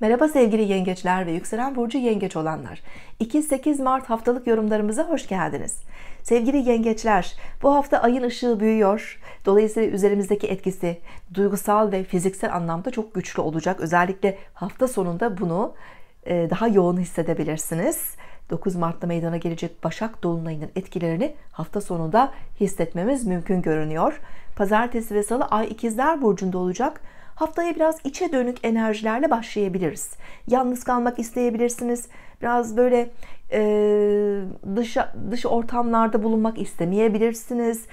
Merhaba sevgili yengeçler ve yükselen burcu yengeç olanlar. 2-8 Mart haftalık yorumlarımıza hoş geldiniz. Sevgili yengeçler, bu hafta ayın ışığı büyüyor. Dolayısıyla üzerimizdeki etkisi duygusal ve fiziksel anlamda çok güçlü olacak. Özellikle hafta sonunda bunu e, daha yoğun hissedebilirsiniz. 9 Mart'ta meydana gelecek Başak Dolunay'ının etkilerini hafta sonunda hissetmemiz mümkün görünüyor. Pazartesi ve Salı Ay İkizler burcunda olacak. Haftaya biraz içe dönük enerjilerle başlayabiliriz. Yalnız kalmak isteyebilirsiniz. Biraz böyle e, dış, dış ortamlarda bulunmak istemeyebilirsiniz.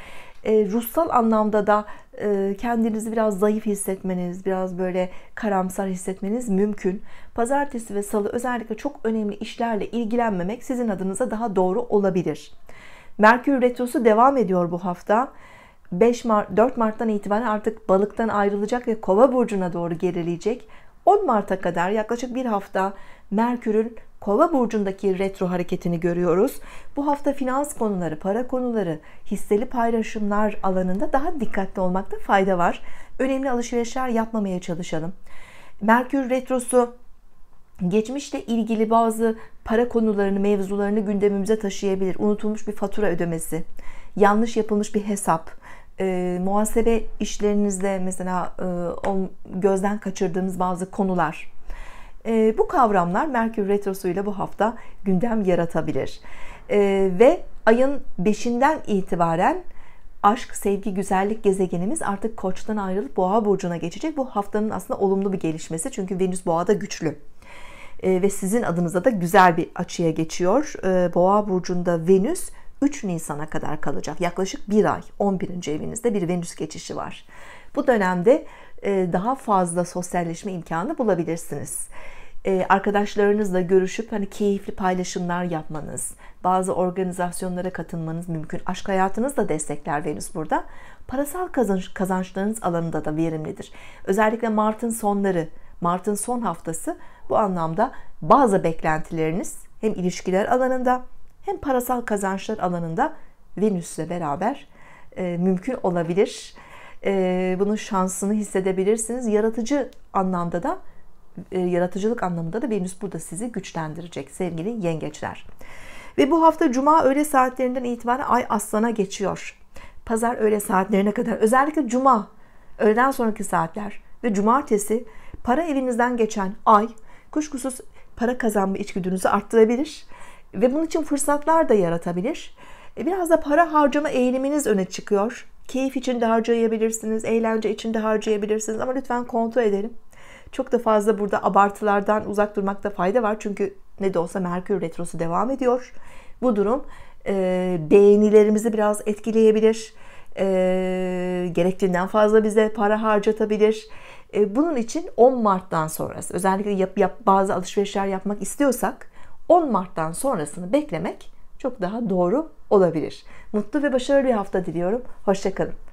E, ruhsal anlamda da e, kendinizi biraz zayıf hissetmeniz, biraz böyle karamsar hissetmeniz mümkün. Pazartesi ve salı özellikle çok önemli işlerle ilgilenmemek sizin adınıza daha doğru olabilir. Merkür Retrosu devam ediyor bu hafta. 5 Mart, 4 Mart'tan itibaren artık balıktan ayrılacak ve kova burcuna doğru gerileyecek. 10 Mart'a kadar yaklaşık bir hafta Merkür'ün kova burcundaki retro hareketini görüyoruz. Bu hafta finans konuları, para konuları, hisseli paylaşımlar alanında daha dikkatli olmakta fayda var. Önemli alışverişler yapmamaya çalışalım. Merkür retrosu geçmişle ilgili bazı para konularını, mevzularını gündemimize taşıyabilir. Unutulmuş bir fatura ödemesi, yanlış yapılmış bir hesap, e, muhasebe işlerinizde mesela e, o, gözden kaçırdığımız bazı konular. E, bu kavramlar Merkür Retrosu ile bu hafta gündem yaratabilir. E, ve ayın 5'inden itibaren aşk, sevgi, güzellik gezegenimiz artık koçtan ayrılıp boğa burcuna geçecek. Bu haftanın aslında olumlu bir gelişmesi çünkü Venüs boğada güçlü. E, ve sizin adınıza da güzel bir açıya geçiyor. E, boğa burcunda Venüs 3 Nisan'a kadar kalacak. Yaklaşık bir ay 11. evinizde bir Venüs geçişi var. Bu dönemde e, daha fazla sosyalleşme imkanı bulabilirsiniz. E, arkadaşlarınızla görüşüp hani keyifli paylaşımlar yapmanız, bazı organizasyonlara katılmanız mümkün. Aşk hayatınız da destekler Venüs burada. Parasal kazanç, kazançlarınız alanında da verimlidir. Özellikle Mart'ın sonları, Mart'ın son haftası bu anlamda bazı beklentileriniz hem ilişkiler alanında hem parasal kazançlar alanında Venüs'le beraber e, mümkün olabilir. E, bunun şansını hissedebilirsiniz. Yaratıcı anlamda da e, yaratıcılık anlamında da Venüs burada sizi güçlendirecek sevgili yengeçler. Ve bu hafta cuma öğle saatlerinden itibaren ay aslana geçiyor. Pazar öğle saatlerine kadar özellikle cuma öğleden sonraki saatler ve cumartesi para evinizden geçen ay kuşkusuz para kazanma içgüdünüzü arttırabilir ve bunun için fırsatlar da yaratabilir. E, biraz da para harcama eğiliminiz öne çıkıyor. Keyif için de harcayabilirsiniz, eğlence için de harcayabilirsiniz ama lütfen kontrol edelim. Çok da fazla burada abartılardan uzak durmakta fayda var. Çünkü ne de olsa Merkür Retrosu devam ediyor. Bu durum e, beğenilerimizi biraz etkileyebilir. E, gerektiğinden fazla bize para harcatabilir. E, bunun için 10 Mart'tan sonrası özellikle yap, yap, bazı alışverişler yapmak istiyorsak 10 Mart'tan sonrasını beklemek çok daha doğru olabilir. Mutlu ve başarılı bir hafta diliyorum. Hoşçakalın.